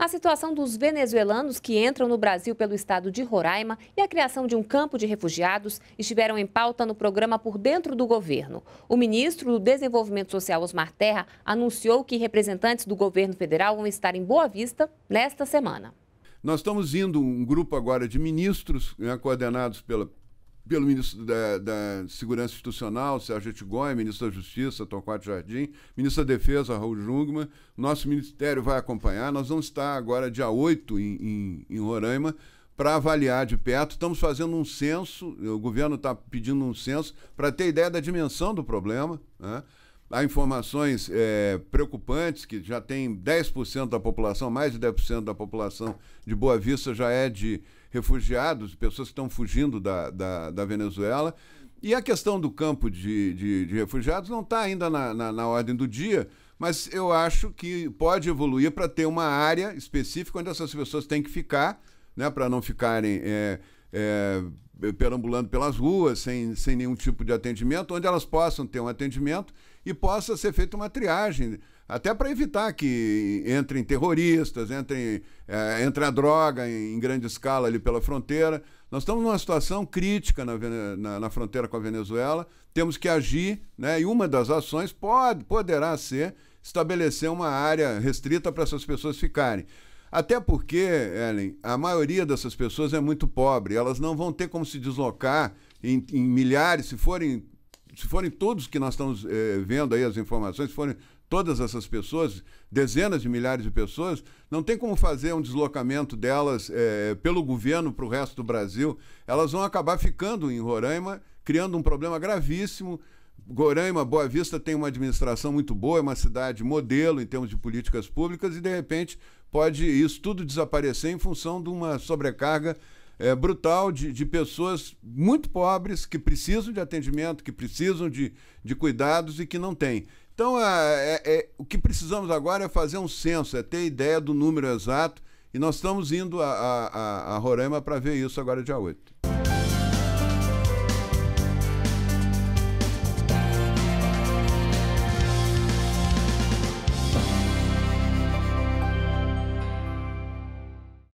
A situação dos venezuelanos que entram no Brasil pelo estado de Roraima e a criação de um campo de refugiados estiveram em pauta no programa por dentro do governo. O ministro do Desenvolvimento Social, Osmar Terra, anunciou que representantes do governo federal vão estar em Boa Vista nesta semana. Nós estamos indo um grupo agora de ministros, né, coordenados pela pelo ministro da, da Segurança Institucional, Sérgio Tigoy, ministro da Justiça, Torquato Jardim, ministro da Defesa, Raul Jungmann. Nosso ministério vai acompanhar. Nós vamos estar agora, dia 8, em, em, em Roraima, para avaliar de perto. Estamos fazendo um censo, o governo está pedindo um censo para ter ideia da dimensão do problema. Né? Há informações é, preocupantes que já tem 10% da população, mais de 10% da população de Boa Vista já é de refugiados, pessoas que estão fugindo da, da, da Venezuela. E a questão do campo de, de, de refugiados não está ainda na, na, na, ordem do dia, mas eu acho que pode evoluir para ter uma área específica onde essas pessoas têm que ficar, né, para não ficarem é, é, perambulando pelas ruas, sem, sem nenhum tipo de atendimento, onde elas possam ter um atendimento e possa ser feita uma triagem, até para evitar que entrem terroristas, entrem, é, entre a droga em, em, grande escala ali pela fronteira. Nós estamos numa situação crítica na, na, na fronteira com a Venezuela, temos que agir, né? e uma das ações pode, poderá ser estabelecer uma área restrita para essas pessoas ficarem. Até porque, Ellen, a maioria dessas pessoas é muito pobre, elas não vão ter como se deslocar em, em milhares, se forem, se forem todos que nós estamos eh, vendo aí as informações, se forem todas essas pessoas, dezenas de milhares de pessoas, não tem como fazer um deslocamento delas eh, pelo governo para o resto do Brasil. Elas vão acabar ficando em Roraima, criando um problema gravíssimo Goraima, Boa Vista tem uma administração muito boa, é uma cidade modelo em termos de políticas públicas e de repente pode isso tudo desaparecer em função de uma sobrecarga é, brutal de, de pessoas muito pobres que precisam de atendimento, que precisam de, de cuidados e que não têm. Então, é, é, o que precisamos agora é fazer um censo, é ter ideia do número exato e nós estamos indo a, a, a Roraima para ver isso agora dia 8.